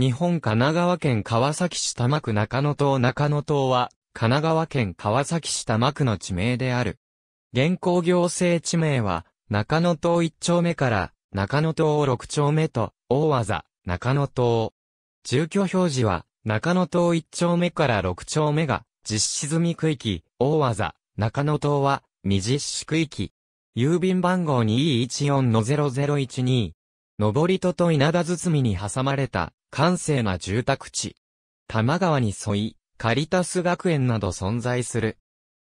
日本神奈川県川崎市多摩区中野島中野島は、神奈川県川崎市多摩区の地名である。現行行政地名は、中野島1丁目から、中野島6丁目と、大技、中野島。住居表示は、中野島1丁目から6丁目が、実施済み区域、大技、中野島は、未実施区域。郵便番号2 1 4 0 0 1 2上り戸と稲田包みに挟まれた閑静な住宅地。多摩川に沿い、カリタス学園など存在する。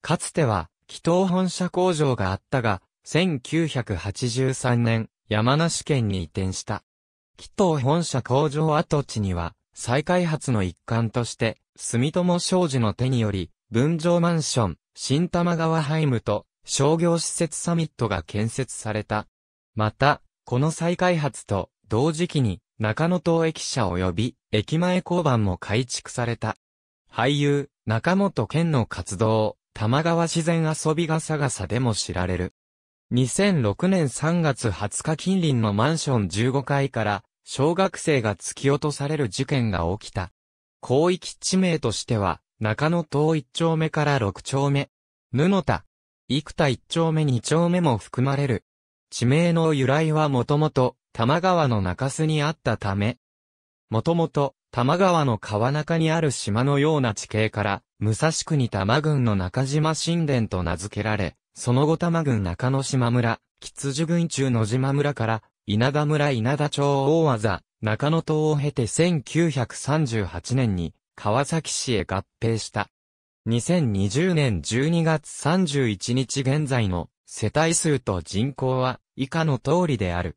かつては、祈祷本社工場があったが、1983年、山梨県に移転した。祈祷本社工場跡地には、再開発の一環として、住友商事の手により、分譲マンション、新玉川ハイムと商業施設サミットが建設された。また、この再開発と同時期に中野東駅舎及び駅前交番も改築された。俳優、中本健の活動、玉川自然遊びががさでも知られる。2006年3月20日近隣のマンション15階から小学生が突き落とされる事件が起きた。広域地名としては中野東1丁目から6丁目、布田、生田1丁目2丁目も含まれる。地名の由来はもともと多摩川の中洲にあったため、もともと、多摩川の川中にある島のような地形から、武蔵国多摩郡の中島神殿と名付けられ、その後多摩郡中野島村、吉寿郡中野島村から、稲田村稲田町大技、中野島を経て1938年に、川崎市へ合併した。2020年12月31日現在の世帯数と人口は以下の通りである。